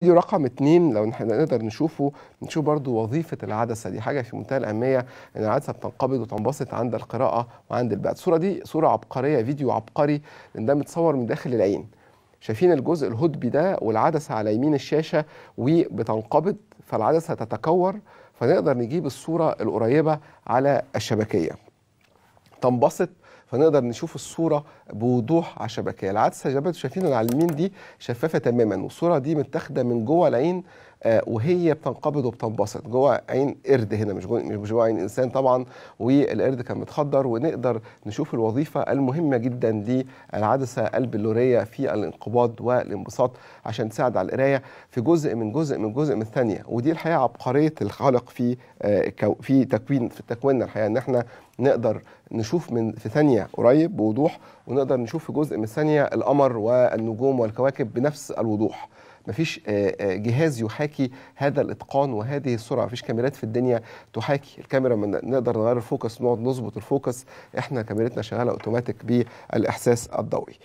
فيديو رقم اتنين لو نقدر نشوفه نشوف برضو وظيفة العدسة دي حاجة في منتهى الأهمية إن العدسة بتنقبض وتنبسط عند القراءة وعند البعد الصورة دي صورة عبقرية فيديو عبقري لأن ده متصور من داخل العين شايفين الجزء الهدبي ده والعدسة على يمين الشاشة وبتنقبض فالعدسة تتكور فنقدر نجيب الصورة القريبة على الشبكية تنبسط فنقدر نشوف الصوره بوضوح على الشبكيه العدسه اللي شايفينها على اليمين دي شفافه تماما والصوره دي متاخده من جوه العين آه، وهي بتنقبض وبتنبسط جوه عين قرد هنا مش جوه مش جوه عين انسان طبعا والقرد كان متخدر ونقدر نشوف الوظيفه المهمه جدا للعدسه البلوريه في الانقباض والانبساط عشان تساعد على القرايه في جزء من جزء من جزء من الثانيه ودي الحقيقه عبقريه الخالق في آه، في تكوين في تكويننا الحقيقه ان احنا نقدر نشوف من في ثانية قريب بوضوح ونقدر نشوف في جزء من ثانية القمر والنجوم والكواكب بنفس الوضوح مفيش آه، آه، جهاز يحاكي هذا الاتقان وهذه السرعه مفيش كاميرات في الدنيا تحاكي الكاميرا من نقدر نغير الفوكس نقعد نظبط الفوكس احنا كاميرتنا شغاله اوتوماتيك بالاحساس الضوئي